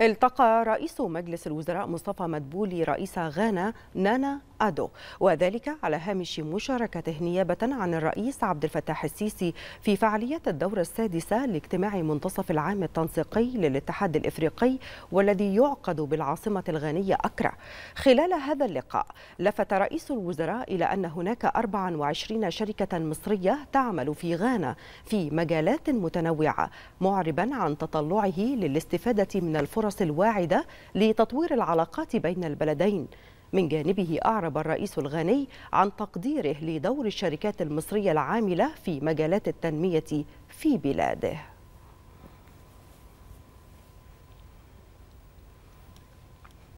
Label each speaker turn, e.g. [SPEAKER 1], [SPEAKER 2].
[SPEAKER 1] التقى رئيس مجلس الوزراء مصطفى مدبولي رئيس غانا نانا أدو وذلك على هامش مشاركته نيابة عن الرئيس عبد الفتاح السيسي في فعالية الدورة السادسة لاجتماع منتصف العام التنسيقي للاتحاد الإفريقي والذي يعقد بالعاصمة الغانية أكرا خلال هذا اللقاء لفت رئيس الوزراء إلى أن هناك 24 شركة مصرية تعمل في غانا في مجالات متنوعة معربا عن تطلعه للاستفادة من الفرص الواعدة لتطوير العلاقات بين البلدين من جانبه أعرب الرئيس الغاني عن تقديره لدور الشركات المصرية العاملة في مجالات التنمية في بلاده